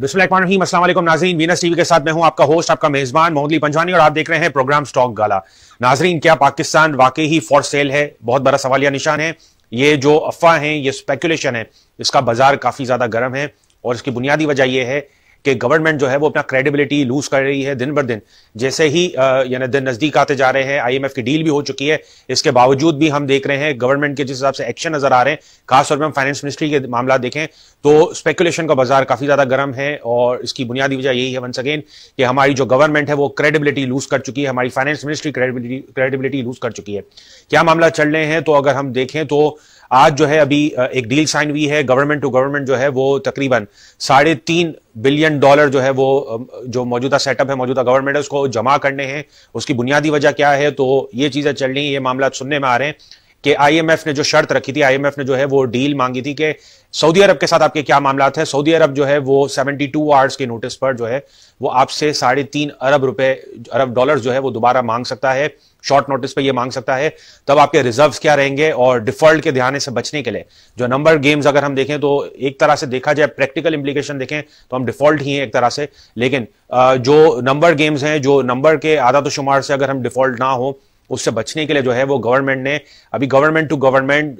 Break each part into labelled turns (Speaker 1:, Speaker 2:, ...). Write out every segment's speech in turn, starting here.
Speaker 1: बिस्मिल्लाहिर्रहमानिर्रहीम नाजरीन Venus TV के साथ मैं हूं आपका होस्ट आपका मेजबान मोहली पंजवानी और आप देख रहे हैं प्रोग्राम स्टॉक गाला नाजरीन क्या पाकिस्तान वाकई ही फॉर सेल है बहुत बड़ा सवालिया निशान है ये जो अफवाह है ये स्पेकुलेशन है इसका बाजार काफी ज्यादा गर्म है और इसकी बुनियादी वजह यह है कि गवर्नमेंट जो है वो अपना क्रेडिबिलिटी लूज कर रही है दिन बर दिन जैसे ही यानी दिन नज़दीक आते जा रहे हैं आईएमएफ की डील भी हो चुकी है इसके बावजूद भी हम देख रहे हैं गवर्नमेंट के जिस हिसाब से एक्शन नज़र आ रहे हैं खासतौर पर हम फाइनेंस मिनिस्ट्री के मामला देखें तो स्पेकुलेशन का बाजार काफ़ी ज़्यादा गर्म है और इसकी बुनियादी वजह यही है वन सगेन कि हमारी जो गवर्नमेंट है वो क्रेडिबिलिटी लूज कर चुकी है हमारी फाइनेंस मिनिस्ट्री क्रेडिबिलिटी लूज कर चुकी है क्या मामला चल रहे हैं तो अगर हम देखें तो आज जो है अभी एक डील साइन हुई है गवर्नमेंट टू गवर्नमेंट जो है वो तकरीबन साढ़े तीन बिलियन डॉलर जो है वो जो मौजूदा सेटअप है मौजूदा गवर्नमेंट है उसको जमा करने हैं उसकी बुनियादी वजह क्या है तो ये चीज़ें चल रही ये मामला सुनने में आ रहे हैं कि आईएमएफ ने जो शर्त रखी थी आईएमएफ ने जो है वो डील मांगी थी कि सऊदी अरब के साथ आपके क्या मामला है सऊदी अरब जो है वो 72 टू आवर्स के नोटिस पर जो है वो आपसे साढ़े तीन अरब रुपए अरब डॉलर जो है वो दोबारा मांग सकता है शॉर्ट नोटिस पे ये मांग सकता है तब आपके रिजर्व्स क्या रहेंगे और डिफॉल्ट के ध्यान से बचने के लिए जो नंबर गेम्स अगर हम देखें तो एक तरह से देखा जाए प्रैक्टिकल इंप्लीकेशन देखें तो हम डिफॉल्ट ही हैं एक तरह से लेकिन जो नंबर गेम्स हैं जो नंबर के आदात तो शुमार से अगर हम डिफॉल्ट ना हो उससे बचने के लिए जो है वो गवर्नमेंट ने अभी government to government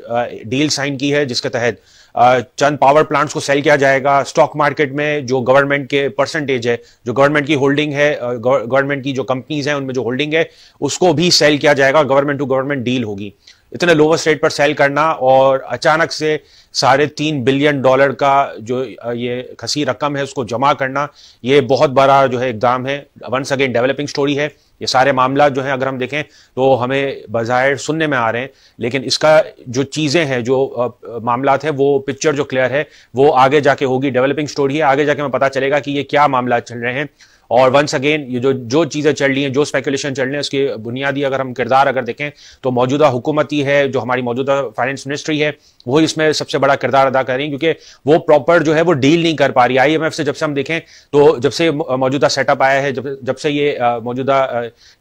Speaker 1: deal sign की है जिसके तहत चंद पावर प्लांट्स को सेल किया जाएगा स्टॉक मार्केट में जो गवर्नमेंट के परसेंटेज है जो गवर्नमेंट की होल्डिंग है गवर्नमेंट की जो कंपनीज हैं उनमें जो होल्डिंग है उसको भी सेल किया जाएगा गवर्नमेंट टू गवर्नमेंट डील होगी इतने लोवेस्ट रेट पर सेल करना और अचानक से साढ़े तीन बिलियन डॉलर का जो ये खसी रकम है उसको जमा करना ये बहुत बड़ा जो है एग्जाम है वंस अगेन डेवलपिंग स्टोरी है ये सारे मामला जो है अगर हम देखें तो हमें बाहर सुनने में आ रहे हैं लेकिन इसका जो चीज़ें हैं जो मामला है वो पिक्चर जो क्लियर है वो आगे जाके होगी डेवलपिंग स्टोरी है आगे जाके हमें पता चलेगा कि ये क्या मामला चल रहे हैं और वंस अगेन ये जो जो चीज़ें चल रही हैं जो स्पेकुलेशन चल रही है उसके बुनियादी अगर हम किरदार अगर देखें तो मौजूदा हुकूमत ही है जो हमारी मौजूदा फाइनेंस मिनिस्ट्री है वो इसमें सबसे बड़ा किरदार अदा कर रही है क्योंकि वो प्रॉपर जो है वो डील नहीं कर पा रही एफ से जब से हम देखें तो जब से मौजूदा सेटअप आया है जब जब से ये मौजूदा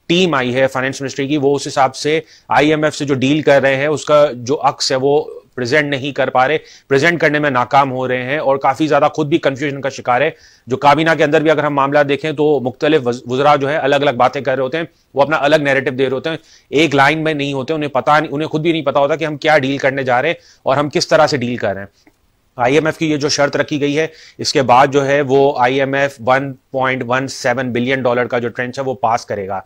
Speaker 1: टीम आई है फाइनेंस मिनिस्ट्री की वो उस हिसाब से आईएमएफ से जो डील कर रहे हैं उसका जो अक्स है वो प्रेजेंट नहीं कर पा रहे प्रेजेंट करने में नाकाम हो रहे हैं और काफ़ी ज़्यादा खुद भी कंफ्यूजन का शिकार है जो काबीना के अंदर भी अगर हम मामला देखें तो मुख्तलिफ वजरा जो है अलग अलग बातें कर रहे होते हैं वो अपना अलग नेरेटिव दे रहे होते हैं एक लाइन में नहीं होते उन्हें पता नहीं उन्हें खुद भी नहीं पता होता कि हम क्या डील करने जा रहे हैं और हम किस तरह से डील कर रहे हैं आईएमएफ की ये जो शर्त रखी गई है इसके बाद जो है वो आईएमएफ वन 1.17 बिलियन डॉलर का जो ट्रेंच है वो पास करेगा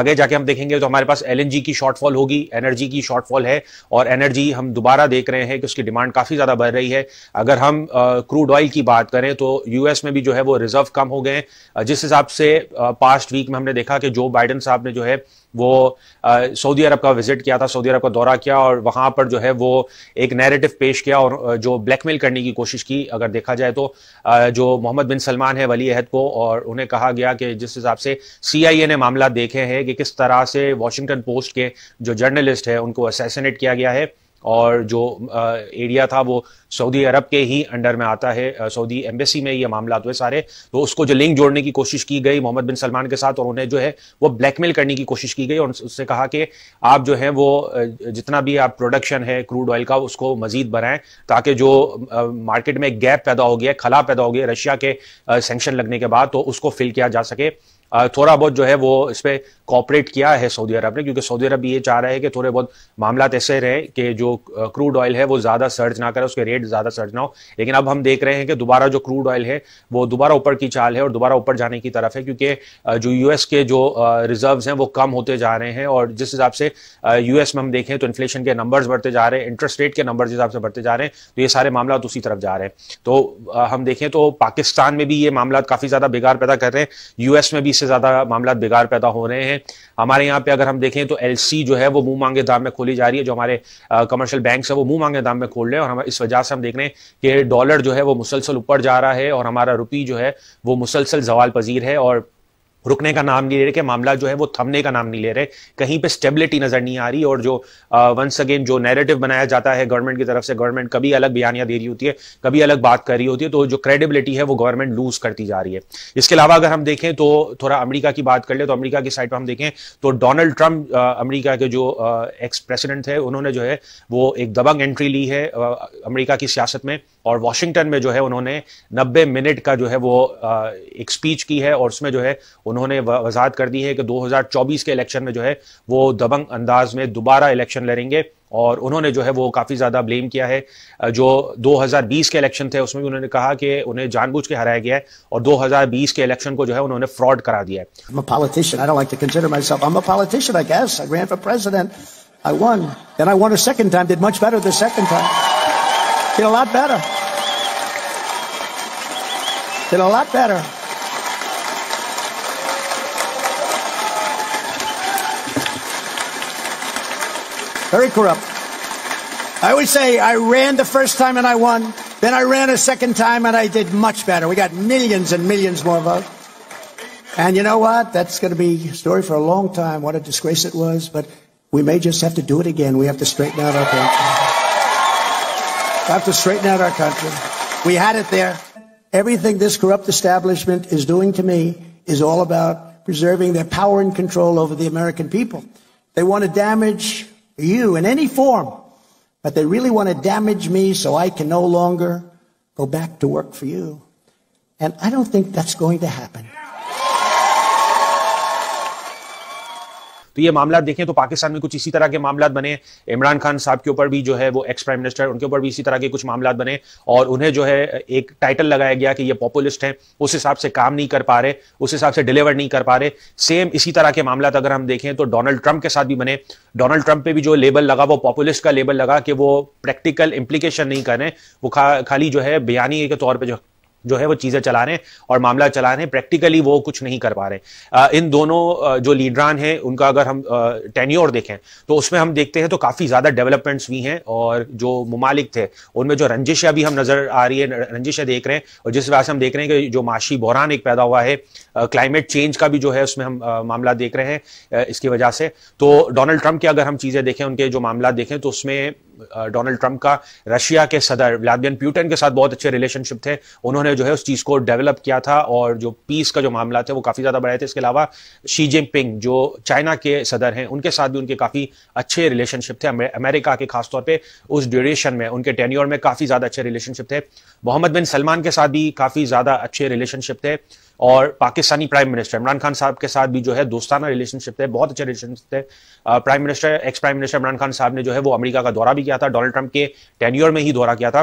Speaker 1: आगे जाके हम देखेंगे तो हमारे पास एलएनजी की शॉर्टफॉल होगी एनर्जी की शॉर्टफॉल है और एनर्जी हम दोबारा देख रहे हैं कि उसकी डिमांड काफ़ी ज़्यादा बढ़ रही है अगर हम क्रूड ऑयल की बात करें तो यूएस में भी जो है वो रिजर्व कम हो गए जिस हिसाब से पास्ट वीक में हमने देखा कि जो बाइडन साहब ने जो है वो सऊदी अरब का विजिट किया था सऊदी अरब का दौरा किया और वहां पर जो है वो एक नैरेटिव पेश किया और जो ब्लैकमेल करने की कोशिश की अगर देखा जाए तो जो मोहम्मद बिन सलमान है वली अहद को और उन्हें कहा गया कि जिस हिसाब से सीआईए ने मामला देखे हैं कि किस तरह से वॉशिंगटन पोस्ट के जो जर्नलिस्ट है उनको असैसिनेट किया गया है और जो एरिया था वो सऊदी अरब के ही अंडर में आता है सऊदी एम्बेसी में ये मामला हुए सारे तो उसको जो लिंक जोड़ने की कोशिश की गई मोहम्मद बिन सलमान के साथ और उन्हें जो है वो ब्लैकमेल करने की कोशिश की गई और उससे कहा कि आप जो है वो जितना भी आप प्रोडक्शन है क्रूड ऑयल का उसको मजीद बढ़ाएं ताकि जो मार्केट में गैप पैदा हो गया खला पैदा हो गया रशिया के सेंक्शन लगने के बाद तो उसको फिल किया जा सके थोड़ा बहुत जो है वो इस पर कॉपरेट किया है सऊदी अरब ने क्योंकि सऊदी अरब ये चाह रहा है कि थोड़े बहुत मामला ऐसे रहे कि जो क्रूड ऑयल है वो ज़्यादा सर्ज ना करे उसके रेट ज़्यादा सर्ज ना हो लेकिन अब हम देख रहे हैं कि दोबारा जो क्रूड ऑयल है वो दोबारा ऊपर की चाल है और दोबारा ऊपर जाने की तरफ है क्योंकि जो यूएस के जो रिजर्व हैं वो कम होते जा रहे हैं और जिस हिसाब से यूएस में हम देखें तो इन्फ्लेशन के नंबर्स बढ़ते जा रहे हैं इंटरेस्ट रेट के नंबर जिस हिसाब से बढ़ते जा रहे हैं तो ये सारे मामला उसी तरफ जा रहे हैं तो हम देखें तो पाकिस्तान में भी ये मामला काफ़ी ज़्यादा बेकार पैदा कर रहे हैं यूएस में भी से ज्यादा मामला बिगाड़ पैदा हो रहे हैं हमारे यहाँ पे अगर हम देखें तो एल जो है वो मुंह मांगे दाम में खोली जा रही है जो हमारे कमर्शियल बैंक है वो मुंह मांगे दाम में खोल रहे हैं और हम इस वजह से हम देख रहे हैं कि डॉलर जो है वो मुसलसल ऊपर जा रहा है और हमारा रुपी जो है वो मुसलसल जवाल पजीर है और रुकने का नाम नहीं ले रहे कि मामला जो है वो थमने का नाम नहीं ले रहे कहीं पे स्टेबिलिटी नजर नहीं आ रही और जो वंस अगेन जो नैरेटिव बनाया जाता है गवर्नमेंट की तरफ से गवर्नमेंट कभी अलग बयानियां दे रही होती है कभी अलग बात कर रही होती है तो जो क्रेडिबिलिटी है वो गवर्नमेंट लूज करती जा रही है इसके अलावा अगर हम देखें तो थोड़ा अमरीका की बात कर ले तो अमरीका की साइड पर हम देखें तो डोनाल्ड ट्रंप अमरीका के जो एक्स प्रेसिडेंट थे उन्होंने जो है वो एक दबंग एंट्री ली है अमरीका की सियासत में और वाशिंगटन में जो है उन्होंने 90 मिनट का जो है वो एक स्पीच की है और उसमें जो है उन्होंने वजाहत कर दी है कि 2024 के इलेक्शन में जो है वो दबंग अंदाज में दोबारा इलेक्शन लड़ेंगे और उन्होंने जो है वो काफ़ी ज़्यादा ब्लेम किया है जो 2020 के इलेक्शन थे उसमें भी उन्होंने कहा कि उन्हें जानबूझ के हराया गया है और 2020 के इलेक्शन को जो है उन्होंने फ्रॉड करा दिया है I won. Then I won a second time. Did much better the second time. Get a lot better. Get a lot better. Very corrupt. I always say I ran the first time and I won. Then I ran a second time and I did much better. We got millions and millions more votes. And you know what? That's going to be a story for a long time. What a disgrace it was. But we may just have to do it again. We have to straighten out our country. We Have to straighten out our country. We had it there. Everything this corrupt establishment is doing to me is all about preserving their power and control over the American people. They want to damage you in any form, but they really want to damage me so I can no longer go back to work for you. And I don't think that's going to happen. तो ये मामला देखें तो पाकिस्तान में कुछ इसी तरह के मामला बने इमरान खान साहब के ऊपर भी जो है वो एक्स प्राइम मिनिस्टर उनके ऊपर भी इसी तरह के कुछ मामला बने और उन्हें जो है एक टाइटल लगाया गया कि ये पॉपुलिस्ट हैं उस हिसाब से काम नहीं कर पा रहे उस हिसाब से डिलीवर नहीं कर पा रहे सेम इसी तरह के मामला तो अगर हम देखें तो डोनाल्ड ट्रंप के साथ भी बने डोनाल्ड ट्रंप पे भी जो लेबल लगा वो पॉपुलिस्ट का लेबल लगा कि वो प्रैक्टिकल इम्प्लीकेशन नहीं करें वो खा, खाली जो है बयानी के तौर पर जो जो है वो चीज़ें चला रहे हैं और मामला चला रहे हैं प्रैक्टिकली वो कुछ नहीं कर पा रहे आ, इन दोनों जो लीडरान हैं उनका अगर हम टेन्योर देखें तो उसमें हम देखते हैं तो काफ़ी ज़्यादा डेवलपमेंट्स भी हैं और जो ममालिक थे उनमें जो रंजिशें भी हम नज़र आ रही है रंजिशें देख रहे हैं और जिस वजह से हम देख रहे हैं कि जो माशी बहरान एक पैदा हुआ है क्लाइमेट चेंज का भी जो है उसमें हम मामला देख रहे हैं इसकी वजह से तो डोनाल्ड ट्रंप की अगर हम चीज़ें देखें उनके जो मामला देखें तो उसमें डोनाल्ड ट्रंप का रशिया के सदर व्लादिमिर प्यूटन के साथ बहुत अच्छे रिलेशनशिप थे उन्होंने जो है उस चीज़ को डेवलप किया था और जो पीस का जो मामला था वो काफ़ी ज़्यादा बढ़ाए थे इसके अलावा शी जिनपिंग जो चाइना के सदर हैं उनके साथ भी उनके काफ़ी अच्छे रिलेशनशिप थे अमेरिका के खासतौर पर उस ड्यूरेशन में उनके टेन्योर में काफ़ी ज़्यादा अच्छे रिलेशनशिप थे मोहम्मद बिन सलमान के साथ भी काफ़ी ज़्यादा अच्छे रिलेशनशिप थे और पाकिस्तानी प्राइम मिनिस्टर इमरान खान साहब के साथ भी जो है दोस्ताना रिलेशनशिप थे बहुत अच्छे रिलेशनशिप थे prime minister ex prime minister Imran Khan साहब ने जो है वो अमेरिका का दौरा भी किया था डोनाल्ड ट्रंप के टेन्यूर में ही दौरा किया था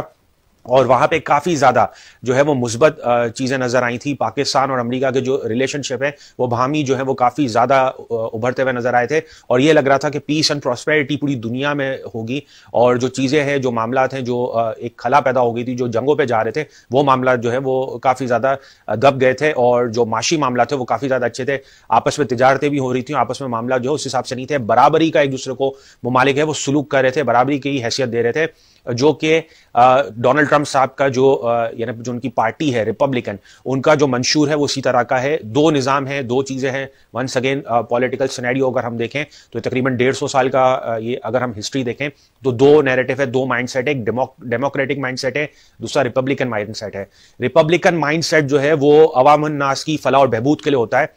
Speaker 1: और वहाँ पे काफ़ी ज़्यादा जो है वो मुस्बत चीज़ें नज़र आई थी पाकिस्तान और अमेरिका के जो रिलेशनशिप है वो भामी जो है वो काफ़ी ज़्यादा उभरते हुए नज़र आए थे और ये लग रहा था कि पीस एंड प्रॉस्पेरिटी पूरी दुनिया में होगी और जो चीज़ें हैं जो मामला हैं जो एक खला पैदा हो गई थी जो जंगों पर जा रहे थे वो मामला जो है वो काफ़ी ज़्यादा दब गए थे और जो माशी मामला थे वो काफ़ी ज़्यादा अच्छे थे आपस में तजारतें भी हो रही थी आपस में मामला जो है उस हिसाब से नहीं थे बराबरी का एक दूसरे को ममालिक है वो सलूक कर रहे थे बराबरी की हैसियत दे रहे थे जो कि डोनाल्ड ट्रंप साहब का जो यानी जो उनकी पार्टी है रिपब्लिकन उनका जो मंशूर है वो इसी तरह का है दो निज़ाम है दो चीज़ें हैं वंस अगेन पॉलिटिकल सिनेरियो अगर हम देखें तो तकरीबन डेढ़ सौ साल का ये अगर हम हिस्ट्री देखें तो दो नैरेटिव है दो माइंड है एक डेमोक्रेटिक सेट है दूसरा रिपब्लिकन सेट है रिपब्लिकन सेट जो है वो अवामन नास की फलाह और बहबूद के लिए होता है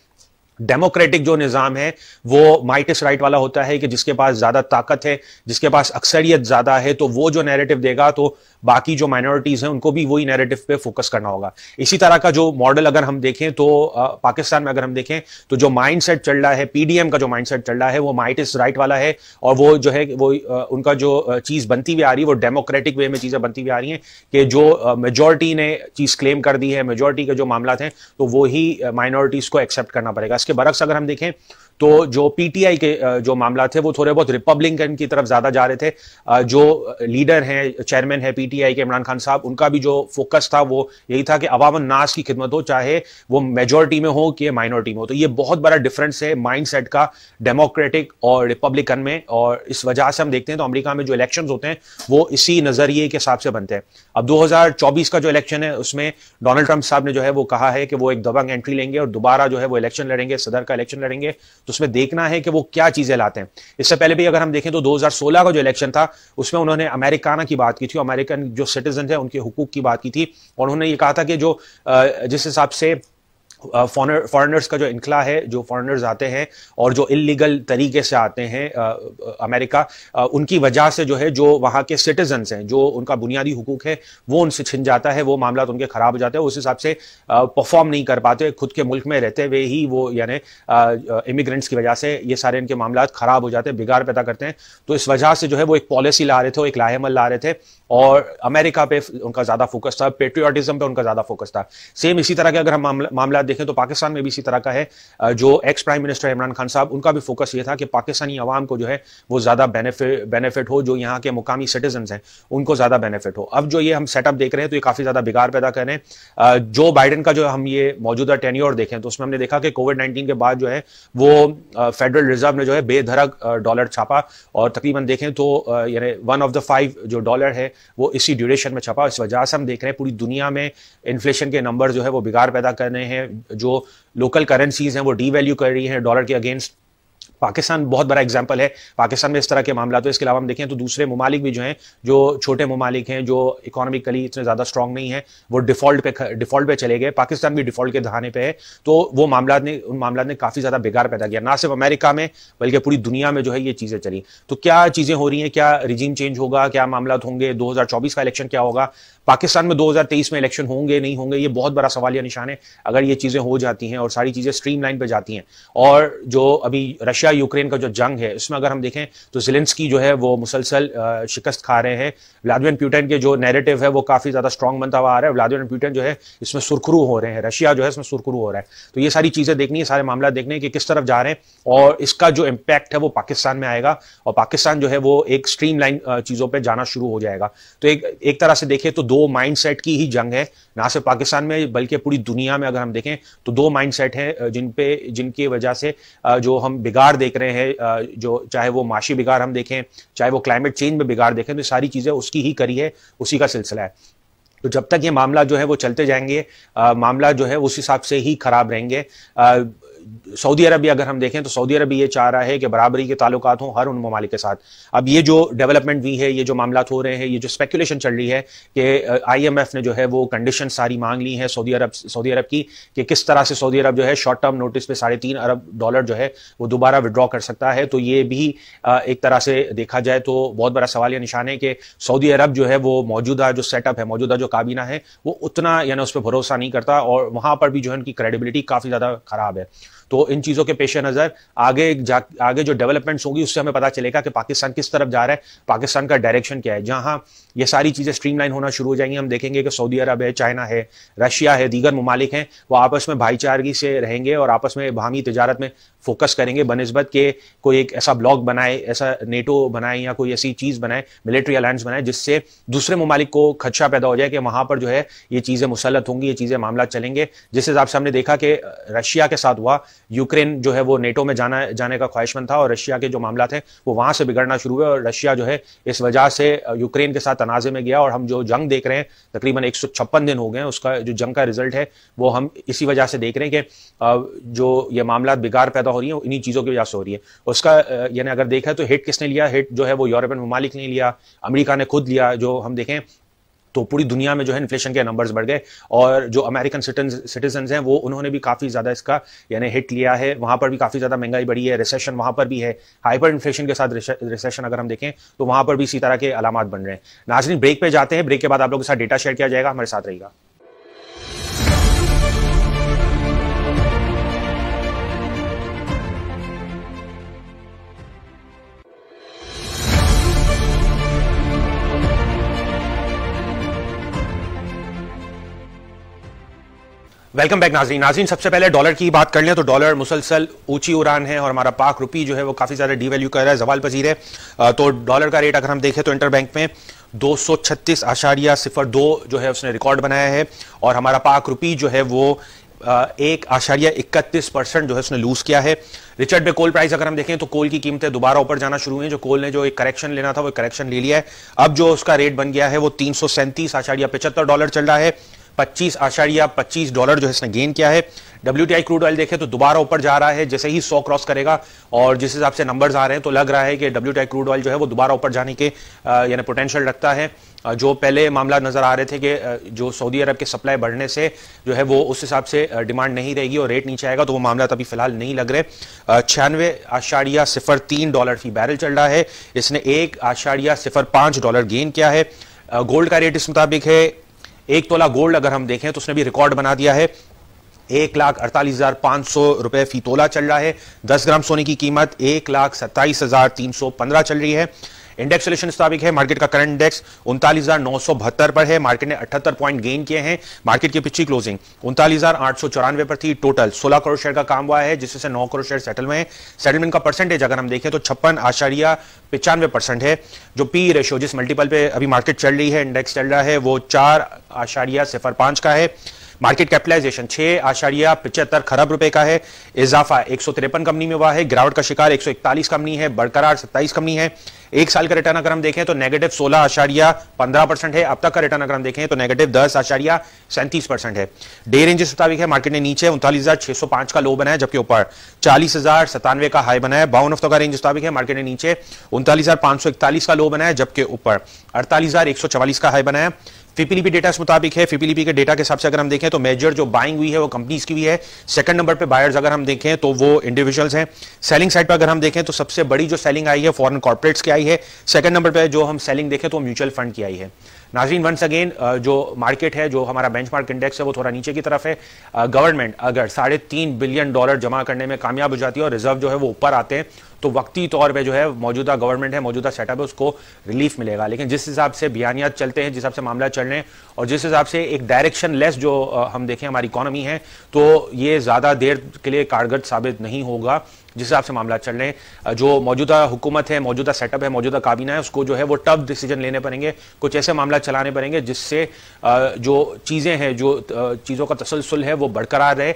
Speaker 1: डेमोक्रेटिक जो निज़ाम है वो माइटिस राइट वाला होता है कि जिसके पास ज़्यादा ताकत है जिसके पास अक्सरियत ज़्यादा है तो वो जो नैरेटिव देगा तो बाकी जो माइनॉरिटीज़ हैं उनको भी वही नैरेटिव पे फोकस करना होगा इसी तरह का जो मॉडल अगर हम देखें तो आ, पाकिस्तान में अगर हम देखें तो जो सेट चल रहा है पीडीएम का जो सेट चल रहा है वो माइटिस राइट वाला है और वो जो है वो आ, उनका जो चीज़ बनती हुई आ रही है वो डेमोक्रेटिक वे में चीज़ें बनती हुई आ रही हैं कि जो मेजोरिटी ने चीज़ क्लेम कर दी है मेजोरिटी के जो मामला हैं तो वो ही माइनॉरिटीज़ को एक्सेप्ट करना पड़ेगा इसके बरक्स अगर हम देखें तो जो पीटीआई के जो मामला थे वो थोड़े बहुत रिपब्लिकन की तरफ ज्यादा जा रहे थे जो लीडर हैं चेयरमैन है पीटीआई के इमरान खान साहब उनका भी जो फोकस था वो यही था कि अवाम नास की खिदमत हो चाहे वो मेजोरिटी में हो कि माइनॉरिटी में हो तो ये बहुत बड़ा डिफरेंस है माइंड का डेमोक्रेटिक और रिपब्लिकन में और इस वजह से हम देखते हैं तो अमरीका में जो इलेक्शन होते हैं वो इसी नजरिए के हिसाब से बनते हैं अब दो का जो इलेक्शन है उसमें डोनाल्ड ट्रंप साहब ने जो है वो कहा है कि वो एक दबंग एंट्री लेंगे और दोबारा जो है वो इलेक्शन लड़ेंगे लड़ेंगे सदर का इलेक्शन लड़ेंगे तो उसमें देखना है कि वो क्या चीज़ें लाते हैं इससे पहले भी अगर हम देखें तो 2016 का जो इलेक्शन था उसमें उन्होंने अमेरिकाना की बात की थी अमेरिकन जो सिटीजन है उनके हुकूक की बात की थी और उन्होंने ये कहा था कि जो जिस हिसाब से फॉरनर्स का जो इनखला है जो फॉरनर्स आते हैं और जो इलीगल तरीके से आते हैं अमेरिका उनकी वजह से जो है जो वहाँ के सिटीजन्स हैं जो उनका बुनियादी हकूक है वो उनसे छिन जाता है वो मामला तो उनके ख़राब हो जाते हैं उस हिसाब से परफॉर्म नहीं कर पाते खुद के मुल्क में रहते हुए ही वो यानी इमिग्रेंट्स की वजह से ये सारे इनके मामला ख़राब हो जाते हैं बिगाड़ पैदा करते हैं तो इस वजह से जो है वो एक पॉलिसी ला रहे थे एक लाहेमल ला रहे थे और अमेरिका पे उनका ज़्यादा फोकस था पेट्रियाटिज़म पे उनका ज़्यादा फोकस था सेम इसी तरह के अगर हम मामला देखें तो पाकिस्तान में भी इसी तरह का है जो ex prime minister Imran Khan साहब उनका भी फोकस ये था कि पाकिस्तानी आवाम को जो है वो ज़्यादा बेनिफिट हो जो यहाँ के मुकामी सिटीजन हैं उनको ज़्यादा बेनिफिट हो अब जो ये हम सेटअप देख रहे हैं तो ये काफ़ी ज़्यादा बिगाड़ पैदा कर रहे हैं जो बाइडन का जो हम ये मौजूदा टेन्योर देखें तो उसमें हमने देखा कि कोविड नाइन्टीन के बाद जो है वो फेडरल रिजर्व ने जो है बेधरक डॉलर छापा और तकरीबन देखें तो यानी वन ऑफ द फाइव जो डॉलर है वो इसी ड्यूरेशन में छपा इस वजह से हम देख रहे हैं पूरी दुनिया में इन्फ्लेशन के नंबर जो है वो बिगाड़ पैदा कर रहे हैं जो लोकल करेंसीज हैं वो डीवैल्यू कर रही हैं डॉलर के अगेंस्ट पाकिस्तान बहुत बड़ा एग्जाम्पल है पाकिस्तान में इस तरह के मामला तो इसके अलावा हम देखें तो दूसरे ममालिक भी जो हैं जो छोटे ममालिक हैं जो इकोनॉमिकली इतने ज़्यादा स्ट्रॉन्ग नहीं है वो डिफॉल्ट पे डिफॉल्ट पे चले गए पाकिस्तान भी डिफॉल्ट के दहाने पे है तो वो मामला ने उन मामला ने काफ़ी ज़्यादा बिगाड़ पैदा किया ना सिर्फ अमेरिका में बल्कि पूरी दुनिया में जो है ये चीज़ें चली तो क्या चीज़ें हो रही हैं क्या रिजीम चेंज होगा क्या मामला होंगे दो का इलेक्शन क्या होगा पाकिस्तान में 2023 में इलेक्शन होंगे नहीं होंगे ये बहुत बड़ा सवाल या निशान है अगर ये चीज़ें हो जाती हैं और सारी चीज़ें स्ट्रीम लाइन जाती हैं और जो अभी रशिया यूक्रेन का जो जंग है उसमें अगर हम देखें तो जिलेंसकी जो है वो मुसलसल शिकस्त खा रहे हैं व्लादिमिर प्यूटन के जो नैरेटिव है वो काफ़ी ज़्यादा स्ट्रॉन्ग बनता हुआ आ रहा है व्लादिमिर प्यूटन जो है इसमें सुरखरू हो रहे हैं रशिया जो है इसमें सुरखरू हो रहा है तो ये सारी चीज़ें देखनी है सारे मामला देखने कि किस तरफ जा रहे हैं और इसका जो इम्पैक्ट है वो पाकिस्तान में आएगा और पाकिस्तान जो है वो एक स्ट्रीम चीज़ों पर जाना शुरू हो जाएगा तो एक एक तरह से देखिए तो दो माइंडसेट की ही जंग है ना सिर्फ पाकिस्तान में बल्कि पूरी दुनिया में अगर हम देखें तो दो माइंडसेट हैं जिन पे जिनकी वजह से जो हम बिगाड़ देख रहे हैं जो चाहे वो माशी बिगाड़ हम देखें चाहे वो क्लाइमेट चेंज में बिगाड़ देखें तो सारी चीज़ें उसकी ही करी है उसी का सिलसिला है तो जब तक ये मामला जो है वो चलते जाएंगे आ, मामला जो है उस हिसाब से ही खराब रहेंगे आ, सऊदी अरब भी अगर हम देखें तो सऊदी अरब भी ये चाह रहा है कि बराबरी के ताल्लुक हों हर उन ममालिक के साथ अब ये जो डेवलपमेंट हुई है ये जो मामला हो रहे हैं ये जो स्पेकुलेशन चल रही है कि आई एम एफ ने जो है वो कंडीशन सारी मांग ली है सऊदी अरब सऊदी अरब की कि किस तरह से सऊदी अरब जो है शॉर्ट टर्म नोटिस पे साढ़े तीन अरब डॉलर जो है वो दोबारा विड्रॉ कर सकता है तो ये भी uh, एक तरह से देखा जाए तो बहुत बड़ा सवाल या निशान है कि सऊदी अरब जो है वो मौजूदा जो सेटअप है मौजूदा जो काबीना है वो उतना यानी उस पर भरोसा नहीं करता और वहाँ पर भी जो है उनकी क्रेडिबिलिटी काफ़ी ज़्यादा खराब है तो इन चीज़ों के पेश नज़र आगे जा आगे जो डेवलपमेंट्स होंगी उससे हमें पता चलेगा कि पाकिस्तान किस तरफ जा रहा है पाकिस्तान का डायरेक्शन क्या है जहां ये सारी चीज़ें स्ट्रीमलाइन होना शुरू हो जाएंगी हम देखेंगे कि सऊदी अरब है चाइना है रशिया है दीगर ममालिक हैं वो आपस में भाईचारगी से रहेंगे और आपस में बाहमी तजारत में फोकस करेंगे बनस्बत के कोई एक ऐसा ब्लॉक बनाए ऐसा नेटो बनाए या कोई ऐसी चीज़ बनाए मिलिट्री अलायंस बनाए जिससे दूसरे ममालिक को खदशा पैदा हो जाए कि वहां पर जो है ये चीज़ें मुसलत होंगी ये चीज़ें मामला चलेंगे जिस हिसाब से हमने देखा कि रशिया के साथ हुआ यूक्रेन जो है वो नेटो में जाना जाने का ख्वाहिशमंद था और रशिया के जो मामला थे वो वहां से बिगड़ना शुरू हुए और रशिया जो है इस वजह से यूक्रेन के साथ तनाजे में गया और हम जो जंग देख रहे हैं तकरीबन एक दिन हो गए हैं उसका जो जंग का रिजल्ट है वो हम इसी वजह से देख रहे हैं कि जो ये मामला बिगाड़ पैदा हो रही है इन्हीं चीज़ों की वजह से हो रही है उसका यानी अगर देखा तो हिट किसने लिया हिट जो है वो यूरोपियन ममालिक ने लिया अमरीका ने खुद लिया जो हम देखें तो पूरी दुनिया में जो है इन्फ्लेशन के नंबर्स बढ़ गए और जो अमेरिकन सिटीजन हैं वो उन्होंने भी काफ़ी ज़्यादा इसका यानी हिट लिया है वहां पर भी काफ़ी ज़्यादा महंगाई बढ़ी है रिसेशन वहां पर भी है हाइपर इन्फ्लेशन के साथ रिसेशन अगर हम देखें तो वहां पर भी इसी तरह के अलामत बन रहे हैं नाजरीन ब्रेक पे जाते हैं ब्रेक के बाद आप लोगों के साथ डेटा शेयर किया जाएगा हमारे साथ रहेगा वेलकम बैक नाजीन नाजीन सबसे पहले डॉलर की बात कर लें तो डॉलर मुसलसल ऊंची उड़ान है और हमारा पाक रुपी जो है वो काफ़ी ज़्यादा डीवैल्यू कर रहा है जवाल पजीर है तो डॉलर का रेट अगर हम देखें तो इंटर बैंक में दो सौ छत्तीस आशारिया सिफर दो जो है उसने रिकॉर्ड बनाया है और हमारा पाक रुपी जो है वो एक आशारिया इकतीस परसेंट जो है उसने लूज किया है रिचर्ड बे कोल प्राइस अगर हम देखें तो कोल की कीमतें दोबारा ऊपर जाना शुरू हुई जो कोल ने जो एक करेक्शन लेना था वो करेक्शन ले लिया है अब जो उसका रेट बन गया है वो तीन सौ सैंतीस आशारिया पचहत्तर डॉलर चल रहा है पच्चीस आशाड़िया पच्चीस डॉलर जो है इसने गेन किया है W T I crude oil देखें तो दोबारा ऊपर जा रहा है जैसे ही सौ क्रॉस करेगा और जिस हिसाब से नंबर्स आ रहे हैं तो लग रहा है कि W T I crude oil जो है वो दोबारा ऊपर जाने के यानी पोटेंशियल रखता है जो पहले मामला नजर आ रहे थे कि जो सऊदी अरब के सप्लाई बढ़ने से जो है वो उस हिसाब से डिमांड नहीं रहेगी और रेट नीचे आएगा तो वो मामला अभी फिलहाल नहीं लग रहे छियानवे आशाड़िया सिफर तीन डॉलर फी बैरल चल रहा है इसने एक आशाड़िया सिफर पांच डॉलर गेन किया है गोल्ड का रेट इस मुताबिक है एक तोला गोल्ड अगर हम देखें तो उसने भी रिकॉर्ड बना दिया है एक लाख अड़तालीस हजार पांच सौ रुपए फी तोला चल रहा है दस ग्राम सोने की कीमत एक लाख सत्ताईस हजार तीन सौ पंद्रह चल रही है इंडेक्स सोल्यूशन स्थापित है मार्केट का करंट इंडेक्स उनतालीस पर है मार्केट ने अठहत्तर पॉइंट गेन किए हैं मार्केट की पिछली क्लोजिंग उनतालीस पर थी टोटल सोलह करोड़ शेयर का काम हुआ है जिससे नौ करोड़ शेयर सेटल हुए हैं सेटलमेंट का परसेंटेज अगर हम देखें तो छप्पन आशारिया पिचानवे परसेंट है जो पी रेशियो e जिस मल्टीपल पे अभी मार्केट चल रही है इंडेक्स चल रहा है वो चार आशारिया सिफर पांच का है मार्केट कैपिटलाइजेशन छह आशारिया पिचहत्तर खरब रुपए का है इजाफा एक कंपनी में हुआ है गिरावट का शिकार इकतालीस कंपनी है बरकरार सत्ताईस कंपनी है एक साल का रिटर्न अगर हम देखें तो नेगेटिव सोलह आशारिया पंद्रह परसेंट है अब तक का रिटर्न अगर हम देखें तो नेगेटिव दस आशारिया सैंतीस परसेंट है डे रेंज मुताबिक है मार्केट ने नीचे उनतालीस हजार छह सौ पांच का लो बनाया जबकि ऊपर चालीस हजार सतानवे का हाई बनाया बावन हफ्तों का रेंज मुताबिक है मार्केट ने नीचे उनतालीस हजार पांच सौ इकतालीस का लो बनाया जबकि ऊपर अड़तालीस हजार एक सौ चवालीस का हाई बनाया पीपीलीपी डेटा इस मुताबिक है पीपीलीपी के डेटा के हिसाब से अगर हम देखें तो मेजर जो बाइंग हुई है वो कंपनीज की हुई है सेकंड नंबर पे बायर्स अगर हम देखें तो वो इंडिविजुअल्स हैं सेलिंग साइड पर अगर हम देखें तो सबसे बड़ी जो सेलिंग आई है फॉरन कॉर्पोरेट्स की आई है सेकंड नंबर पर जो हम सेलिंग देखें तो म्यूचुअल फंड की आई है नाजरीन वंस अगेन जो मार्केट है जो हमारा बेंचमार्क इंडेक्स है वो थोड़ा नीचे की तरफ है गवर्नमेंट uh, अगर साढ़े तीन बिलियन डॉलर जमा करने में कामयाब हो जाती है और रिजर्व जो है वो ऊपर आते हैं तो वक्ती तौर पे जो है मौजूदा गवर्नमेंट है मौजूदा सेटअप है उसको रिलीफ मिलेगा लेकिन जिस हिसाब से बयानियात चलते हैं जिस हिसाब से मामला चल रहे हैं और जिस हिसाब से एक डायरेक्शन लेस जो uh, हम देखें हमारी इकोनॉमी है तो ये ज़्यादा देर के लिए कारगर साबित नहीं होगा जिस हिसाब से मामला चल रहे हैं जो मौजूदा हुकूमत है मौजूदा सेटअप है मौजूदा काबीना है उसको जो है वो टफ डिसीजन लेने पड़ेंगे कुछ ऐसे मामला चलाने पड़ेंगे जिससे जो चीज़ें हैं जो चीज़ों का तसलसल है वो बरकरार रहे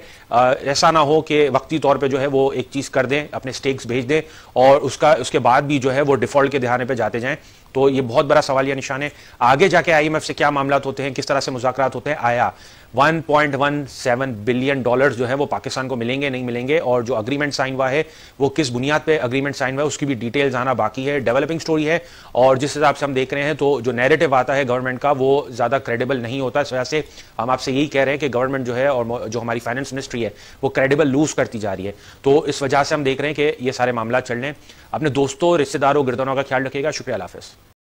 Speaker 1: ऐसा ना हो कि वक्ती तौर पर जो है वो एक चीज़ कर दें अपने स्टेक्स भेज दें और उसका उसके बाद भी जो है वो डिफॉल्ट के दिहाने पर जाते जाएँ तो ये बहुत बड़ा सवाल या निशान है आगे जाके आईएमएफ से क्या मामला होते हैं किस तरह से मुजाकर होते हैं आया 1.17 बिलियन डॉलर्स जो है वो पाकिस्तान को मिलेंगे नहीं मिलेंगे और जो अग्रीमेंट साइन हुआ है वो किस बुनियाद पे अग्रीमेंट साइन हुआ है उसकी भी डिटेल्स आना बाकी है डेवलपिंग स्टोरी है और जिस हिसाब से हम देख रहे हैं तो जो नैरेटिव आता है गवर्नमेंट का वो ज़्यादा क्रेडिबल नहीं होता इस वजह से हम आपसे यही कह रहे हैं कि गवर्नमेंट जो है और जो हमारी फाइनेंस मिनिस्ट्री है वो क्रेडिबल लूज करती जा रही है तो इस वजह से हम देख रहे हैं कि ये सारे मामला चल रहे हैं अपने दोस्तों रिश्तेदारों गिरदनों का ख्याल रखिएगा शुक्रिया हाफिज़